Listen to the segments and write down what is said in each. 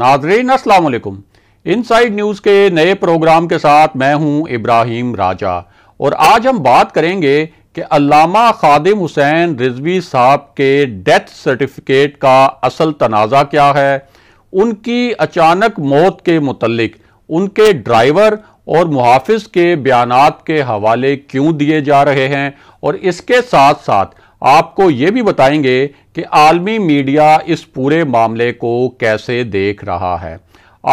नाजरीन असलकुम inside news के नए प्रोग्राम के साथ मैं हूं इब्राहिम राजा और आज हम बात करेंगे कि अल्लामा खादिम हुसैन रिजवी साहब के डेथ सर्टिफिकेट का असल तनाज़ा क्या है उनकी अचानक मौत के मुतलक उनके ड्राइवर और मुहाफिज के बयान के हवाले क्यों दिए जा रहे हैं और इसके साथ साथ आपको ये भी बताएंगे कि आलमी मीडिया इस पूरे मामले को कैसे देख रहा है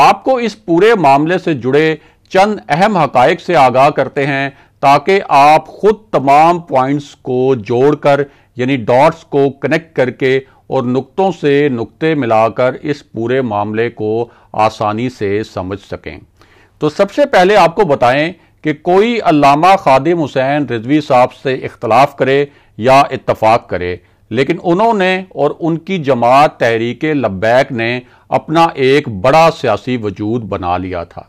आपको इस पूरे मामले से जुड़े चंद अहम हकायक से आगाह करते हैं ताकि आप खुद तमाम पॉइंट्स को जोड़कर यानी डॉट्स को कनेक्ट करके और नुक्तों से नुक्ते मिलाकर इस पूरे मामले को आसानी से समझ सकें तो सबसे पहले आपको बताएं कि कोई अलामा खादिम हुसैन रिजवी साहब से इख्तलाफ करे या इतफाक करे लेकिन उन्होंने और उनकी जमात तहरीक लब्बैक ने अपना एक बड़ा सियासी वजूद बना लिया था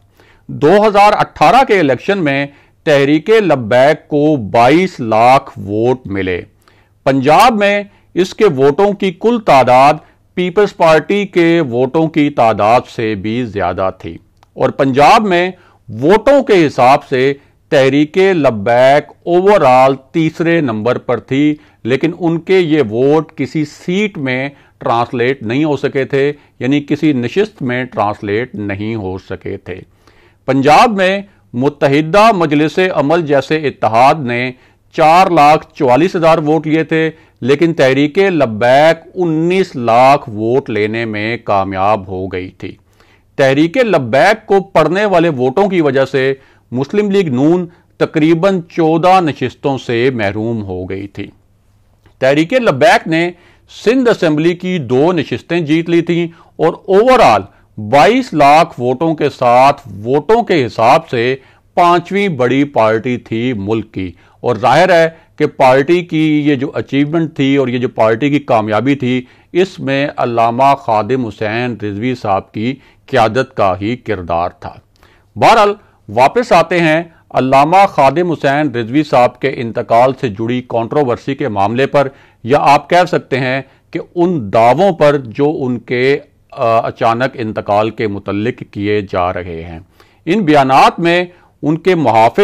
2018 के इलेक्शन में तहरीक लब्बैक को 22 लाख वोट मिले पंजाब में इसके वोटों की कुल तादाद पीपल्स पार्टी के वोटों की तादाद से भी ज्यादा थी और पंजाब में वोटों के हिसाब से तहरीक लब्बैक ओवरऑल तीसरे नंबर पर थी लेकिन उनके ये वोट किसी सीट में ट्रांसलेट नहीं हो सके थे यानी किसी नशस्त में ट्रांसलेट नहीं हो सके थे पंजाब में मुतहदा मजलिस अमल जैसे इतिहाद ने चार लाख चवालीस हज़ार वोट लिए थे लेकिन तहरीक लब्बैक उन्नीस लाख वोट लेने में कामयाब हो गई थी तहरीक लब्बैक को पढ़ने वाले वोटों की वजह से मुस्लिम लीग नून तकरीबन चौदह नशस्तों से महरूम हो गई थी तहरीक लबैक ने सिंध असम्बली की दो नशस्तें जीत ली थी और ओवरऑल 22 लाख वोटों के साथ वोटों के हिसाब से पांचवी बड़ी पार्टी थी मुल्क की और जाहिर है कि पार्टी की ये जो अचीवमेंट थी और ये जो पार्टी की कामयाबी थी इसमें अलामा खादिम हुसैन रिजवी साहब की क्यादत का ही किरदार था बहरहाल वापस आते हैं अलामा खादिम हुसैन रिजवी साहब के इंतकाल से जुड़ी कंट्रोवर्सी के मामले पर या आप कह सकते हैं कि उन दावों पर जो उनके अचानक इंतकाल के मुतलक किए जा रहे हैं इन बयान में उनके मुहाफ़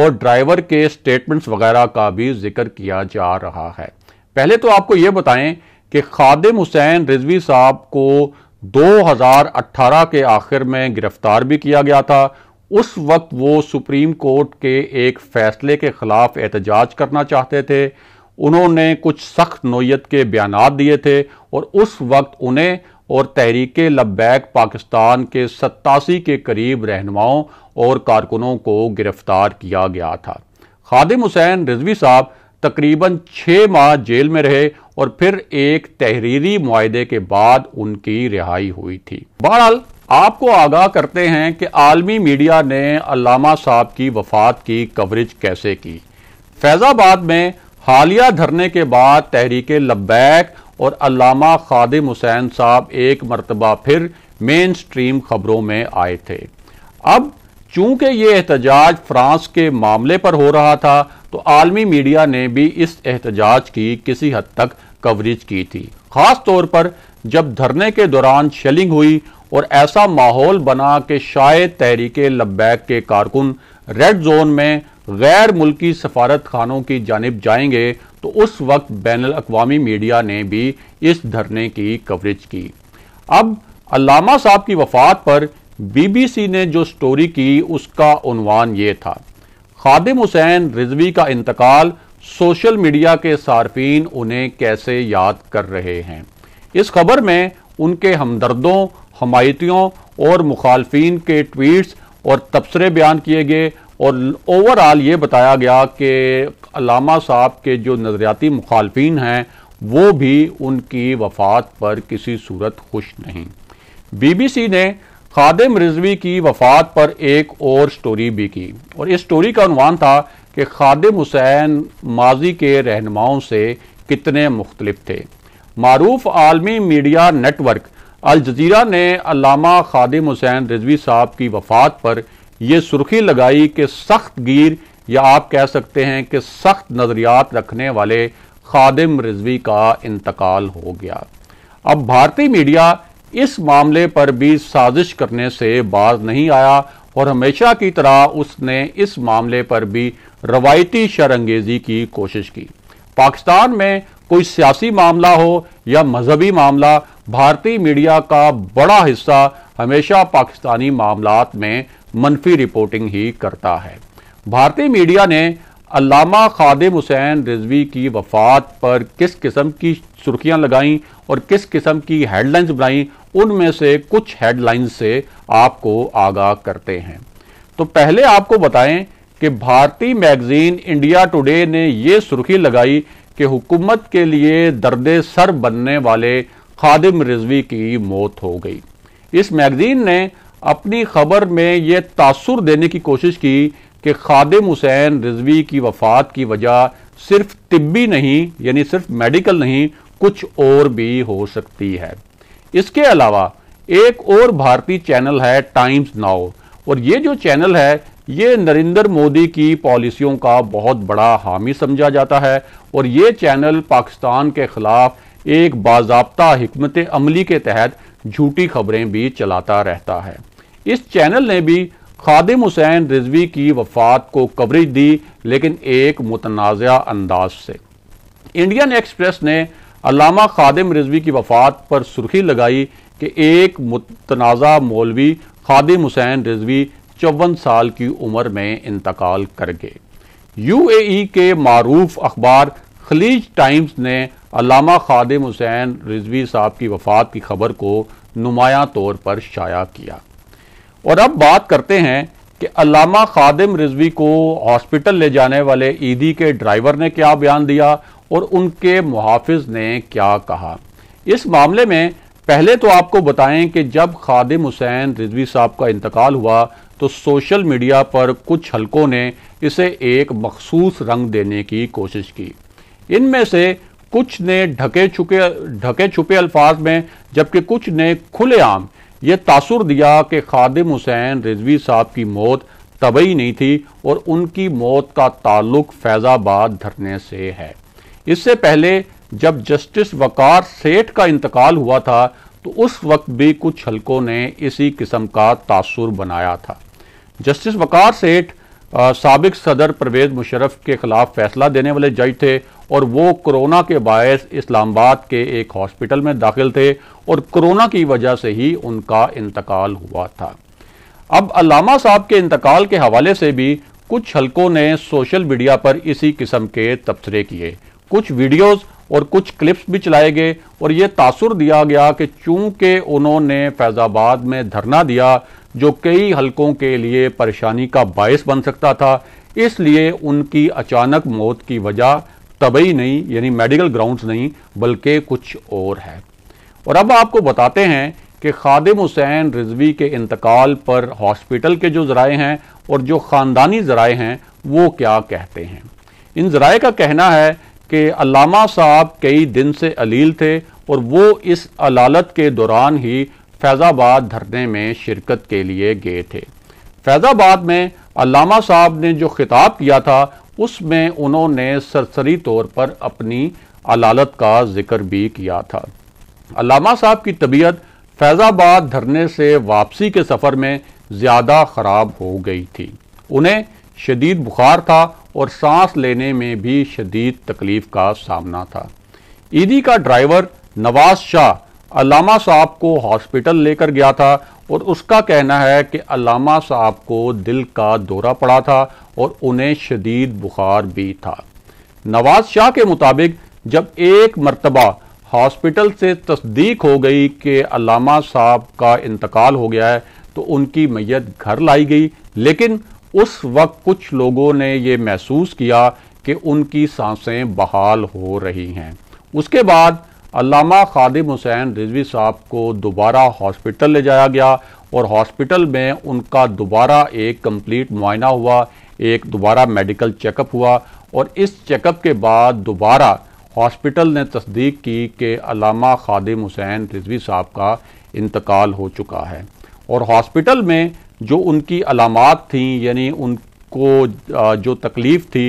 और ड्राइवर के स्टेटमेंट्स वगैरह का भी जिक्र किया जा रहा है पहले तो आपको यह बताएं कि खादिम हुसैन रिजवी साहब को 2018 के आखिर में गिरफ्तार भी किया गया था उस वक्त वो सुप्रीम कोर्ट के एक फैसले के ख़िलाफ़ एहतजाज करना चाहते थे उन्होंने कुछ सख्त नोयत के बयान दिए थे और उस वक्त उन्हें और तहरीक लब्बैक पाकिस्तान के सत्तासी के करीब रहनुमाओं और कारकुनों को गिरफ्तार किया गया था खादिम हुसैन रिजवी साहब तकरीबन छः माह जेल में रहे और फिर एक तहरीरी माहे के बाद उनकी रिहाई हुई थी बहरहाल आपको आगाह करते हैं कि आलमी मीडिया ने अलामा साहब की वफात की कवरेज कैसे की फैज़ाबाद में हालिया धरने के बाद तहरीक लब्बैक और अलामा खादिम हुसैन साहब एक मरतबा फिर मेन स्ट्रीम खबरों में आए थे अब चूंकि ये एहतजाज फ्रांस के मामले पर हो रहा था तो आलमी मीडिया ने भी इस एहतजाज की किसी हद तक कवरेज की थी खास तौर पर जब धरने के दौरान शेलिंग हुई और ऐसा माहौल बना कि शायद तहरीक लब्बैक के कारकुन रेड जोन में गैर मुल्की सफारत खानों की जानब जाएंगे तो उस वक्त बैन अवी मीडिया ने भी इस धरने की कवरेज की अब अलामा साहब की वफात पर बीबीसी ने जो स्टोरी की उसका उनवान ये था खादिम हुसैन रिजवी का इंतकाल सोशल मीडिया के सार्फिन उन्हें कैसे याद कर रहे हैं इस खबर में उनके हमदर्दों हमायतियों और मुखालफी के ट्वीट्स और तबसरे बयान किए गए और ओवरऑल ये बताया गया कि अलामा साहब के जो नज़रियाती मुखालफी हैं वो भी उनकी वफात पर किसी सूरत खुश नहीं बीबीसी ने खादिम रिजवी की वफात पर एक और स्टोरी भी की और इस स्टोरी का अनुमान था कि खादिम हुसैन माजी के रहनुमाओं से कितने मुख्तलिफ थे मरूफ आलमी मीडिया नेटवर्क अल जजीरा ने अलामा खादिम हुसैन रिजवी साहब की वफात पर यह सुर्खी लगाई कि सख्त गिर या आप कह सकते हैं कि सख्त नज़रियात रखने वाले खादिम रिजवी का इंतकाल हो गया अब भारतीय मीडिया इस मामले पर भी साजिश करने से बाज नहीं आया और हमेशा की तरह उसने इस मामले पर भी रवायती शरंगेजी की कोशिश की पाकिस्तान में कोई सियासी मामला हो या मजहबी मामला भारतीय मीडिया का बड़ा हिस्सा हमेशा पाकिस्तानी मामला में मनफी रिपोर्टिंग ही करता है भारतीय मीडिया ने अलामा खादिम हुसैन रिजवी की वफात पर किस किस्म की सुर्खियां लगाईं और किस किस्म की हेडलाइंस बनाई उनमें से कुछ हेडलाइंस से आपको आगाह करते हैं तो पहले आपको बताएं कि भारतीय मैगजीन इंडिया टुडे ने यह सुर्खी लगाई कि हुकूमत के लिए दर्द सर बनने वाले खादिम रिजवी की मौत हो गई इस मैगज़ीन ने अपनी खबर में यह तासुर देने की कोशिश की कि खादिम हुसैन रिजवी की वफ़ात की वजह सिर्फ तिब्बी नहीं यानी सिर्फ मेडिकल नहीं कुछ और भी हो सकती है इसके अलावा एक और भारतीय चैनल है टाइम्स नाउ और ये जो चैनल है ये नरेंद्र मोदी की पॉलिसियों का बहुत बड़ा हामी समझा जाता है और ये चैनल पाकिस्तान के ख़िलाफ़ एक बाजाबता हमत अमली के तहत झूठी खबरें भी चलाता रहता है इस चैनल ने भी खादिम हुसैन रिजवी की वफात को कवरेज दी लेकिन एक मुतनाज़ अंदाज से इंडियन एक्सप्रेस ने अलामा खादिम रिजवी की वफात पर सुर्खी लगाई कि एक मुतनाज़ा मौलवी खादिम हुसैन रिजवी चौवन साल की उम्र में इंतकाल कर गए यू ए के मरूफ अखबार खलीज टाइम्स ने अलामा खादिम हुसैन रिजवी साहब की वफात की खबर को नुमाया तौर पर शाया किया और अब बात करते हैं कि अलामा खादिम रिजवी को हॉस्पिटल ले जाने वाले ईदी के ड्राइवर ने क्या बयान दिया और उनके मुहाफिज ने क्या कहा इस मामले में पहले तो आपको बताएं कि जब खादिम हुसैन रिजवी साहब का इंतकाल हुआ तो सोशल मीडिया पर कुछ हलकों ने इसे एक मखसूस रंग देने की कोशिश की इनमें से कुछ ने ढके छुके ढके छुपे अल्फाज में जबकि कुछ ने खुलेआम ये तासुर दिया कि खादिम हुसैन रिजवी साहब की मौत तबई नहीं थी और उनकी मौत का ताल्लुक फैज़ाबाद धरने से है इससे पहले जब जस्टिस वकार सेठ का इंतकाल हुआ था तो उस वक्त भी कुछ हलकों ने इसी किस्म का तासुर बनाया था जस्टिस वकार सेठ सबक सदर परवेज़ मुशरफ के ख़िलाफ़ फ़ैसला देने वाले जज थे और वो कोरोना के बायस इस्लामाबाद के एक हॉस्पिटल में दाखिल थे और कोरोना की वजह से ही उनका इंतकाल हुआ था अब अलामा साहब के इंतकाल के हवाले से भी कुछ हलकों ने सोशल मीडिया पर इसी किस्म के तबसरे किए कुछ वीडियोस और कुछ क्लिप्स भी चलाए गए और ये तासुर दिया गया कि चूंकि उन्होंने फैज़ाबाद में धरना दिया जो कई हलकों के लिए परेशानी का बायस बन सकता था इसलिए उनकी अचानक मौत की वजह तबई नहीं यानी मेडिकल ग्राउंड्स नहीं बल्कि कुछ और है और अब आपको बताते हैं कि खादिम हुसैन रिजवी के इंतकाल पर हॉस्पिटल के जो ज़राए हैं और जो ख़ानदानी ज़राए हैं वो क्या कहते हैं इन ज़राए का कहना है कि अलामा साहब कई दिन से अलील थे और वो इस अलालत के दौरान ही फैज़ाबाद धरने में शिरकत के लिए गए थे फैज़ाबाद में अलामा साहब ने जो खिताब किया था उसमें उन्होंने सरसरी तौर पर अपनी अलालत का जिक्र भी किया था अलामा साहब की तबीयत फैज़ाबाद धरने से वापसी के सफ़र में ज़्यादा ख़राब हो गई थी उन्हें शदीद बुखार था और सांस लेने में भी शदीद तकलीफ का सामना था ईदी का ड्राइवर नवाज शाह अलामा साहब को हॉस्पिटल लेकर गया था और उसका कहना है कि अलामा साहब को दिल का दौरा पड़ा था और उन्हें शदीद बुखार भी था नवाज शाह के मुताबिक जब एक मरतबा हॉस्पिटल से तस्दीक हो गई कि अलामा साहब का इंतकाल हो गया है तो उनकी मैयत घर लाई गई लेकिन उस वक्त कुछ लोगों ने ये महसूस किया कि उनकी सांसें बहाल हो रही हैं उसके बाद अलामा खादिम हुसैन रिजवी साहब को दोबारा हॉस्पिटल ले जाया गया और हॉस्पिटल में उनका दोबारा एक कंप्लीट मुआयना हुआ एक दोबारा मेडिकल चेकअप हुआ और इस चेकअप के बाद दोबारा हॉस्पिटल ने तस्दीक की कि अलामा खादिम हुसैन रिजवी साहब का इंतकाल हो चुका है और हॉस्पिटल में जो उनकी अलामत थी यानी उनको जो तकलीफ़ थी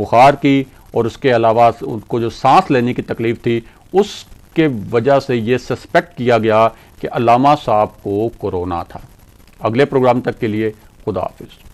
बुखार की और उसके अलावा उनको जो सांस लेने की तकलीफ़ थी उसके वजह से ये सस्पेक्ट किया गया कि अलामा साहब को कोरोना था अगले प्रोग्राम तक के लिए खुदा हाफिज़